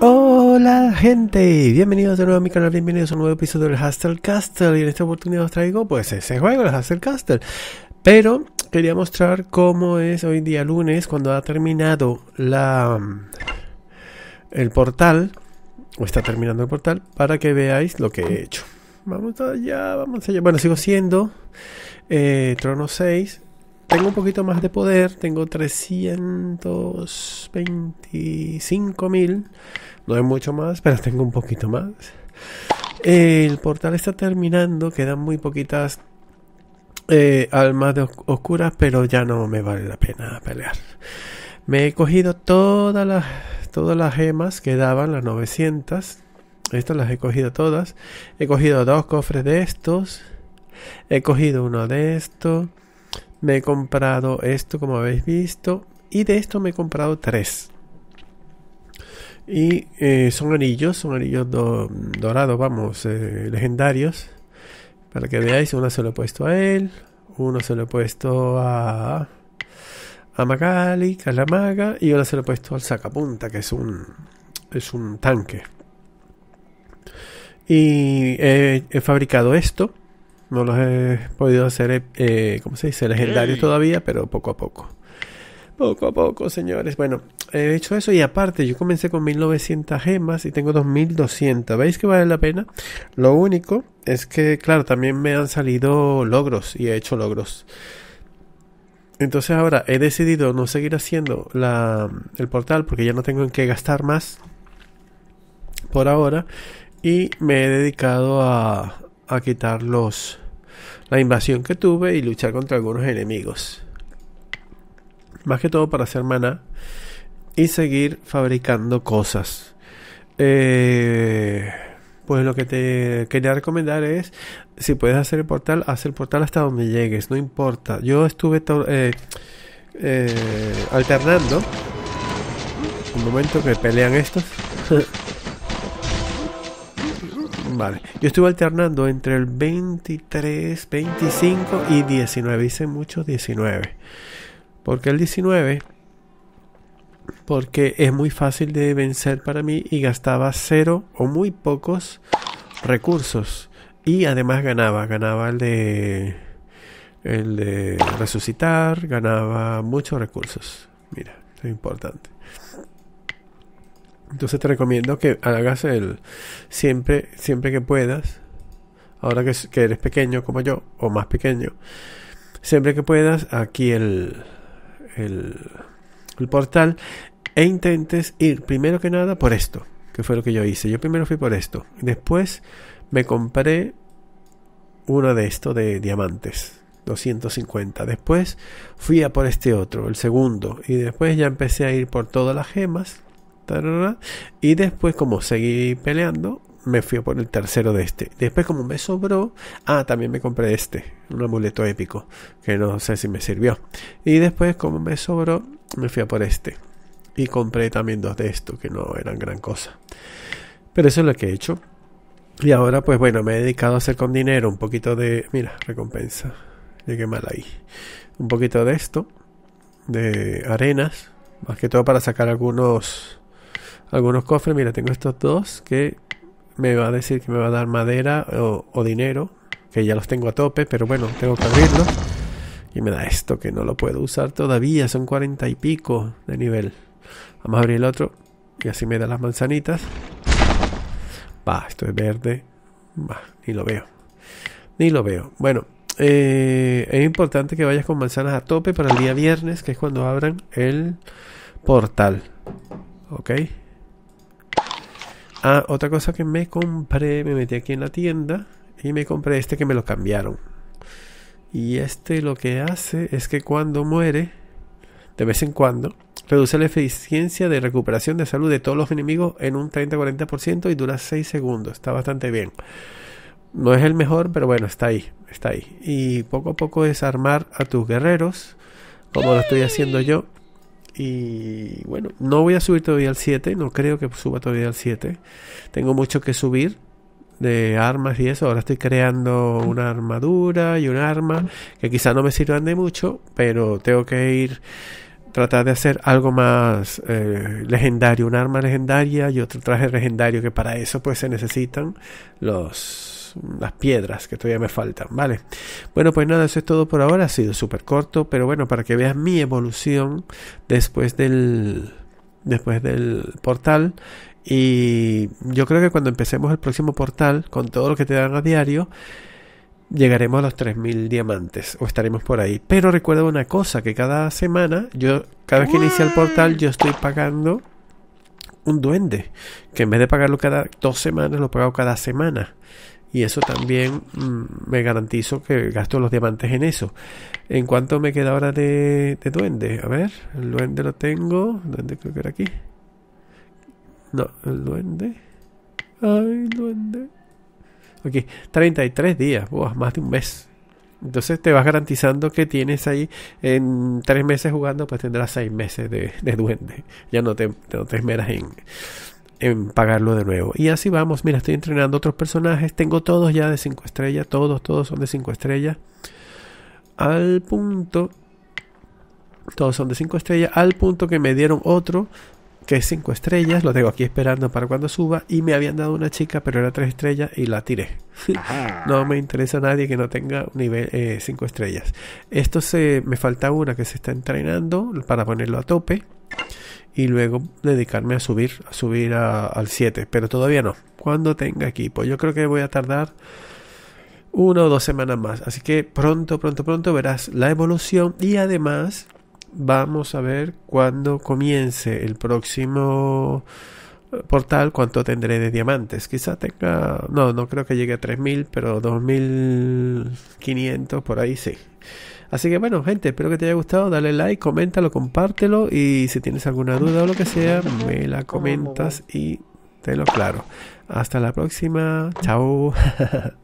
Hola gente, bienvenidos de nuevo a mi canal, bienvenidos a un nuevo episodio del Hustle Castle y en esta oportunidad os traigo pues ese juego, el Hustle Castle. Pero quería mostrar cómo es hoy día lunes cuando ha terminado la el portal o está terminando el portal para que veáis lo que he hecho. Vamos allá, vamos allá. Bueno, sigo siendo eh, Trono 6 tengo un poquito más de poder, tengo 325 mil, no es mucho más, pero tengo un poquito más. El portal está terminando, quedan muy poquitas eh, almas oscuras, pero ya no me vale la pena pelear. Me he cogido todas las, todas las gemas que daban, las 900. Estas las he cogido todas. He cogido dos cofres de estos. He cogido uno de estos. Me he comprado esto, como habéis visto. Y de esto me he comprado tres. Y eh, son anillos, son anillos dorados, vamos, eh, legendarios. Para que veáis, uno se lo he puesto a él, uno se lo he puesto a, Magali, a la maga, y uno se lo he puesto al sacapunta, que es un, es un tanque. Y he fabricado esto no los he podido hacer, eh, eh, ¿cómo se dice? Legendarios todavía, pero poco a poco. Poco a poco, señores. Bueno, he hecho eso y aparte, yo comencé con 1900 gemas y tengo 2200. ¿Veis que vale la pena? Lo único es que, claro, también me han salido logros y he hecho logros. Entonces ahora he decidido no seguir haciendo el portal porque ya no tengo en qué gastar más por ahora. Y me he dedicado a, a quitar los, la invasión que tuve y luchar contra algunos enemigos. Más que todo para hacer maná y seguir fabricando cosas. Eh, pues lo que te quería recomendar es, si puedes hacer el portal, haz el portal hasta donde llegues, no importa. Yo estuve eh, eh, alternando, un momento que pelean estos. Yo estuve alternando entre el 23, 25 y 19. Hice mucho 19. Porque el 19 porque es muy fácil de vencer para mí y gastaba cero o muy pocos recursos y además ganaba ganaba el de el de resucitar ganaba muchos recursos mira es importante entonces te recomiendo que hagas el siempre, siempre que puedas, ahora que, eres pequeño como yo, o más pequeño, siempre que puedas, aquí el, el, el portal e intentes ir primero que nada por esto, que fue lo que yo hice. Yo primero fui por esto. Después me compré uno de estos de diamantes. 250. Después fui a por este otro, el segundo. Y después ya empecé a ir por todas las gemas. Y después, como seguí peleando, me fui por el tercero de este. Después, como me sobró, ah, también me compré este, un amuleto épico, que no sé si me sirvió. Y después, como me sobró, me fui a por este. Y compré también dos de estos, que no eran gran cosa. Pero eso es lo que he hecho. Y ahora, pues bueno, me he dedicado a hacer con dinero un poquito de. Mira, recompensa. Llegué mal ahí. Un poquito de esto, de arenas, más que todo para sacar algunos algunos cofres. Mira, tengo estos dos que me va a decir que me va a dar madera o, dinero, que ya los tengo a tope, pero bueno, tengo que abrirlos. Y me da esto que no lo puedo usar todavía, son cuarenta y pico de nivel. Vamos a abrir el otro y así me da las manzanitas. Va, esto es verde. Va, ni lo veo. Ni lo veo. Bueno, eh, es importante que vayas con manzanas a tope para el día viernes, que es cuando abran el portal. ¿Ok? Ah, otra cosa que me compré, me metí aquí en la tienda y me compré este que me lo cambiaron. Y este lo que hace es que cuando muere, de vez en cuando, reduce la eficiencia de recuperación de salud de todos los enemigos en un 30-40% y dura 6 segundos. Está bastante bien. No es el mejor, pero bueno, está ahí, está ahí. Y poco a poco es armar a tus guerreros, como lo estoy haciendo yo. Y bueno, no voy a subir todavía al 7, no creo que suba todavía al 7. Tengo mucho que subir de armas y eso. Ahora estoy creando una armadura y un arma que quizá no me sirvan de mucho, pero tengo que ir tratar de hacer algo más eh, legendario, un arma legendaria y otro traje legendario que para eso pues se necesitan los las piedras que todavía me faltan, ¿vale? Bueno, pues nada, eso es todo por ahora. Ha sido súper corto, pero bueno, para que veas mi evolución después del, después del portal. Y yo creo que cuando empecemos el próximo portal, con todo lo que te dan a diario, llegaremos a los 3.000 diamantes o estaremos por ahí. Pero recuerda una cosa, que cada semana, yo cada vez que inicia el portal, yo estoy pagando un duende, que en vez de pagarlo cada dos semanas, lo pago cada semana y eso también mm, me garantizo que gasto los diamantes en eso. ¿En cuánto me queda ahora de, duende? A ver, el duende lo tengo. duende creo que era aquí. No, el duende. Ay, duende. Ok, 33 días, Buah, más de un mes. Entonces te vas garantizando que tienes ahí en tres meses jugando, pues tendrás seis meses de, duende. Ya no te, no te esmeras en, en pagarlo de nuevo. Y así vamos, mira, estoy entrenando otros personajes, tengo todos ya de 5 estrellas, todos, todos son de 5 estrellas. Al punto, todos son de 5 estrellas, al punto que me dieron otro que es 5 estrellas, lo tengo aquí esperando para cuando suba y me habían dado una chica pero era 3 estrellas y la tiré. no me interesa a nadie que no tenga nivel 5 eh, estrellas. Esto se me falta una que se está entrenando para ponerlo a tope y luego dedicarme a subir, a subir al 7, pero todavía no. Cuando tenga equipo, yo creo que voy a tardar una o dos semanas más. Así que pronto, pronto, pronto verás la evolución y además vamos a ver cuándo comience el próximo eh, portal cuánto tendré de diamantes. Quizá tenga, no, no creo que llegue a 3000, pero 2500 por ahí sí. Así que bueno, gente, espero que te haya gustado. Dale like, coméntalo, compártelo. Y si tienes alguna duda o lo que sea, me la comentas y te lo claro. Hasta la próxima. Chao.